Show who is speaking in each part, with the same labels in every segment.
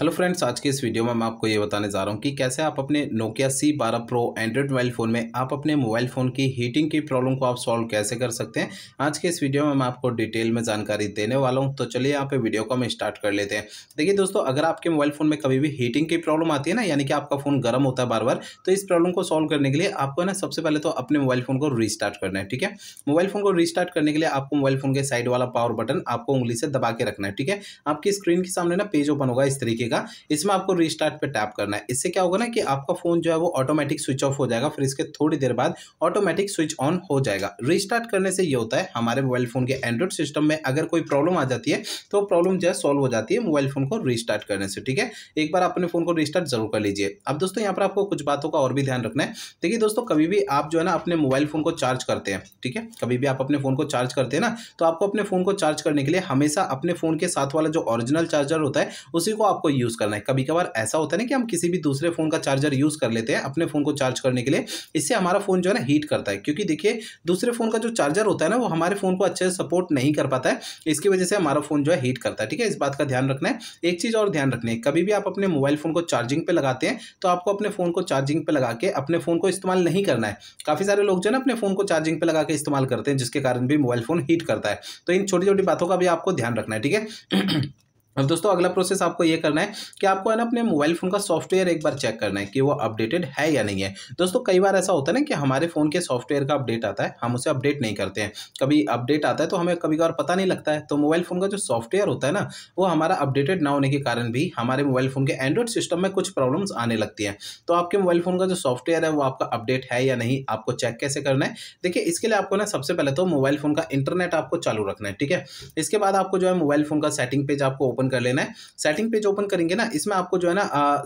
Speaker 1: hello friends आज के इस वीडियो में मैं आपको ये बताने जा रहा हूँ कि कैसे आप अपने नोकिया सी बारह प्रो एंड्रॉयड मोबाइल फ़ोन में आप अपने मोबाइल फ़ोन की हीटिंग की प्रॉब्लम को आप सॉल्व कैसे कर सकते हैं आज के इस वीडियो में मैं आपको डिटेल में जानकारी देने वाला हूँ तो चलिए यहाँ पे वीडियो को हम स्टार्ट कर लेते हैं देखिए दोस्तों अगर आपके मोबाइल फ़ोन में कभी भी हीटिंग की प्रॉब्लम आती है ना यानी कि आपका फ़ोन गर्म होता है बार बार तो इस प्रॉब्लम को सॉल्व करने के लिए आपको ना सबसे पहले तो अपने मोबाइल फ़ोन को रिस्टार्ट करना है ठीक है मोबाइल फ़ोन को रिस्टार्ट करने के लिए आपको मोबाइल फ़ोन के साइड वाला पावर बटन आपको उंगली से दबा के रखना है ठीक है आपकी स्क्रीन के सामने ना पेज ओपन होगा इस तरीके कीजिएगा इसमें आपको रिस्टार्ट पर टैप करना है इससे क्या होगा ना कि आपका फ़ोन जो है वो ऑटोमेटिक स्विच ऑफ हो जाएगा फिर इसके थोड़ी देर बाद ऑटोमेटिक स्विच ऑन हो जाएगा रिस्टार्ट करने से ये होता है हमारे मोबाइल फ़ोन के एंड्रॉइड सिस्टम में अगर कोई प्रॉब्लम आ जाती है तो प्रॉब्लम जो है सॉल्व हो जाती है मोबाइल फ़ोन को रिस्टार्ट करने से ठीक है एक बार अपने फ़ोन को रिस्टार्ट जरूर कर लीजिए अब दोस्तों यहाँ पर आपको कुछ बातों का और भी ध्यान रखना है देखिए दोस्तों कभी भी आप जो है ना अपने मोबाइल फ़ोन को चार्ज करते हैं ठीक है कभी भी आप अपने फ़ोन को चार्ज करते हैं ना तो आपको अपने फ़ोन को चार्ज करने के लिए हमेशा अपने फ़ोन के साथ वाला जो ओरिजिनल चार्जर होता है उसी को आपको यूज़ करना है कभी कभार ऐसा होता है ना कि हम किसी भी दूसरे फ़ोन का चार्जर यूज़ कर लेते हैं अपने फ़ोन को चार्ज करने के लिए इससे हमारा फ़ोन जो है ना हीट करता है क्योंकि देखिए दूसरे फ़ोन का जो चार्जर होता है ना वो हमारे फ़ोन को अच्छे से सपोर्ट नहीं कर पाता है इसकी वजह से हमारा फ़ोन जो है हीट करता है ठीक है इस बात का ध्यान रखना है एक चीज़ और ध्यान रखनी है कभी भी आप अपने मोबाइल फ़ोन को चार्जिंग पर लगाते हैं तो आपको अपने फ़ोन को चार्जिंग पर लगा के अपने फ़ोन को इस्तेमाल नहीं करना है काफ़ी सारे लोग जो है ना अपने फ़ोन को चार्जिंग पर लगा के इस्तेमाल करते हैं जिसके कारण भी मोबाइल फ़ोन हीट करता है तो इन छोटी छोटी बातों का भी आपको ध्यान रखना है ठीक है अब दोस्तों अगला प्रोसेस आपको ये करना है कि आपको है ना अपने मोबाइल फ़ोन का सॉफ्टवेयर एक बार चेक करना है कि वो अपडेटेड है या नहीं है दोस्तों कई बार ऐसा होता है ना कि हमारे फ़ोन के सॉफ्टवेयर का अपडेट आता है हम उसे अपडेट नहीं करते हैं कभी अपडेट आता है तो हमें कभी कभार पता नहीं लगता है तो मोबाइल फ़ोन का जो सॉफ्टवेयर होता है ना वो हमारा अपडेटेड ना होने के कारण भी हमारे मोबाइल फ़ोन के एंड्रॉइड सिस्टम में कुछ प्रॉब्लम्स आने लगती हैं तो आपके मोबाइल फ़ोन का जो सॉफ्टवेयर है वो आपका अपडेट है या नहीं आपको चेक कैसे करना है देखिए इसके लिए आपको ना सबसे पहले तो मोबाइल फ़ोन का इंटरनेट आपको चालू रखना है ठीक है इसके बाद आपको जो है मोबाइल फ़ोन का सेटिंग पेज आपको ओपन ओपन कर लेना है सेटिंग पेज ओपन करेंगे ना इसमें आपको जो है ना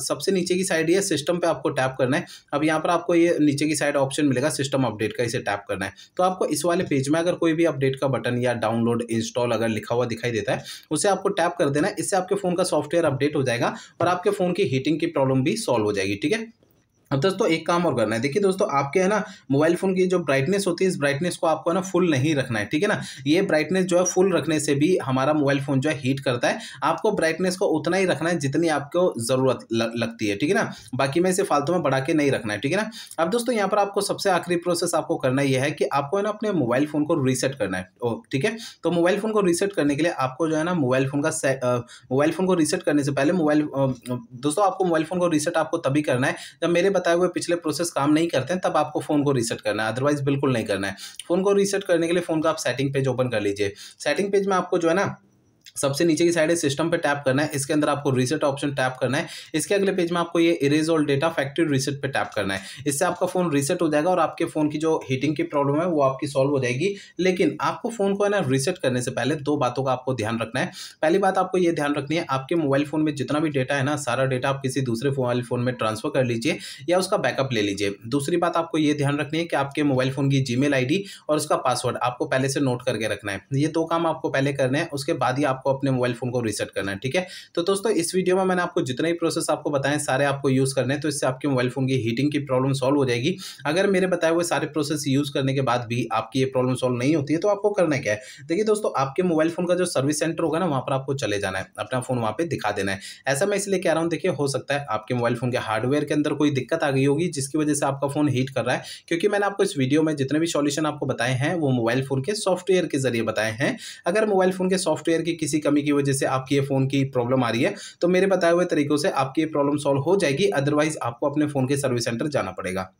Speaker 1: सबसे नीचे की साइड ये सिस्टम पे आपको टैप करना है अब यहाँ पर आपको ये नीचे की साइड ऑप्शन मिलेगा सिस्टम अपडेट का इसे टैप करना है तो आपको इस वाले पेज में अगर कोई भी अपडेट का बटन या डाउनलोड इंस्टॉल अगर लिखा हुआ दिखाई देता है उसे आपको टैप कर देना है इससे आपके फ़ोन का सॉफ्टवेयर अपडेट हो जाएगा और आपके फ़ोन की हीटिंग की प्रॉब्लम भी सॉल्व हो जाएगी ठीक है अब दोस्तों एक काम और करना है देखिए दोस्तों आपके है ना मोबाइल फ़ोन की जो ब्राइटनेस होती है इस ब्राइटनेस को आपको है ना फुल नहीं रखना है ठीक है ना ये ब्राइटनेस जो है फुल रखने से भी हमारा मोबाइल फ़ोन जो है हीट करता है आपको ब्राइटनेस को उतना ही रखना है जितनी आपको ज़रूरत लगती है ठीक है ना बाकी मैं इसे फालतू में बढ़ा के नहीं रखना है ठीक है ना अब दोस्तों यहाँ पर आपको सबसे आखिरी प्रोसेस आपको करना यह है कि आपको है ना अपने मोबाइल फ़ोन को रीसेट करना है ठीक है तो मोबाइल फ़ोन को रीसेट करने के लिए आपको जो है ना मोबाइल फ़ोन का मोबाइल फ़ोन को रीसेट करने से पहले मोबाइल दोस्तों आपको मोबाइल फ़ोन को रीसेट आपको तभी करना है जब मेरे बताए हुए पिछले प्रोसेस काम नहीं करते हैं तब आपको फ़ोन को रीसेट करना है अदरवाइज बिल्कुल नहीं करना है फ़ोन को रीसेट करने के लिए फ़ोन का आप सेटिंग पेज ओपन कर लीजिए सेटिंग पेज में आपको जो है ना सबसे नीचे की साइड है सिस्टम पे टैप करना है इसके अंदर आपको रीसेट ऑप्शन टैप करना है इसके अगले पेज में आपको ये erase all data factory reset पे टैप करना है इससे आपका फोन रीसेट हो जाएगा और आपके फोन की जो हीटिंग की प्रॉब्लम है वो आपकी सॉल्व हो जाएगी लेकिन आपको फोन को है ना रीसेट करने से पहले दो बातों का आपको ध्यान रखना है पहली बात आपको ये ध्यान रखनी है आपके मोबाइल फोन में जितना भी डेटा है ना सारा डेटा आप किसी दूसरे मोबाइल फोन में ट्रांसफर कर लीजिए या उसका बैकअप ले लीजिए दूसरी बात आपको ये ध्यान रखनी है कि आपके मोबाइल फोन की जी मेल और उसका पासवर्ड आपको पहले से नोट करके रखना है ये दो काम आपको पहले करना है उसके बाद ही आपको आपको अपने मोबाइल फ़ोन को रिसेट करना है ठीक है तो दोस्तों इस वीडियो में मैंने आपको जितने भी प्रोसेस आपको बताएं सारे आपको यूज़ करने हैं तो इससे आपके मोबाइल फ़ोन की हीटिंग की प्रॉब्लम सॉल्व हो जाएगी अगर मेरे बताए हुए सारे प्रोसेस यूज़ करने के बाद भी आपकी ये प्रॉब्लम सॉल्व नहीं होती है तो आपको करना क्या है देखिए दोस्तों आपके मोबाइल फ़ोन का जो सर्विस सेंटर होगा ना वहाँ पर आपको चले जाना है अपना फ़ोन वहाँ पर दिखा देना है ऐसा मैं इसलिए कह रहा हूँ देखिए हो सकता है आपके मोबाइल फ़ोन के हार्डवेयर के अंदर कोई दिक्कत आ गई होगी जिसकी वजह से आपका फ़ोन हीट कर रहा है क्योंकि मैंने आपको इस वीडियो में जितने भी सॉल्यूशन आपको बताए हैं वो मोबाइल फ़ोन के सॉफ्टवेयर के जरिए बताए हैं अगर मोबाइल फ़ोन के सॉफ्टवेयर की किसी किसी कमी की वजह से आपकी ये फ़ोन की प्रॉब्लम आ रही है तो मेरे बताए हुए तरीकों से आपकी ये प्रॉब्लम सॉल्व हो जाएगी अदरवाइज़ आपको अपने फ़ोन के सर्विस सेंटर जाना पड़ेगा